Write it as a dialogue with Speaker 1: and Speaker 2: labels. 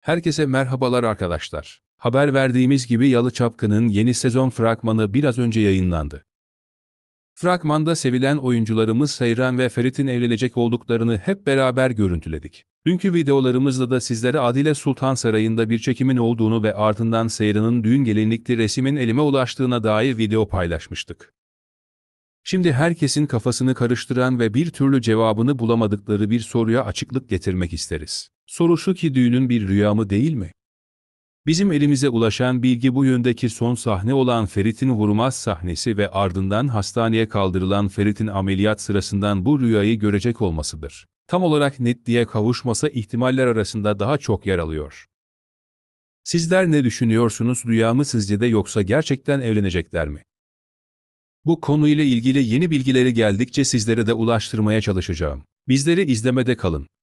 Speaker 1: Herkese merhabalar arkadaşlar. Haber verdiğimiz gibi Yalı Çapkın'ın yeni sezon fragmanı biraz önce yayınlandı. Fragmanda sevilen oyuncularımız Hayran ve Ferit'in evlenecek olduklarını hep beraber görüntüledik. Dünkü videolarımızda da sizlere Adile Sultan Sarayı'nda bir çekimin olduğunu ve ardından Seyran'ın düğün gelinlikli resimin elime ulaştığına dair video paylaşmıştık. Şimdi herkesin kafasını karıştıran ve bir türlü cevabını bulamadıkları bir soruya açıklık getirmek isteriz. Soru şu ki düğünün bir rüya mı değil mi? Bizim elimize ulaşan bilgi bu yöndeki son sahne olan Ferit'in vurmaz sahnesi ve ardından hastaneye kaldırılan Ferit'in ameliyat sırasından bu rüyayı görecek olmasıdır. Tam olarak netliğe kavuşmasa ihtimaller arasında daha çok yer alıyor. Sizler ne düşünüyorsunuz rüya mı sizce de yoksa gerçekten evlenecekler mi? Bu konuyla ilgili yeni bilgileri geldikçe sizlere de ulaştırmaya
Speaker 2: çalışacağım. Bizleri izlemede kalın.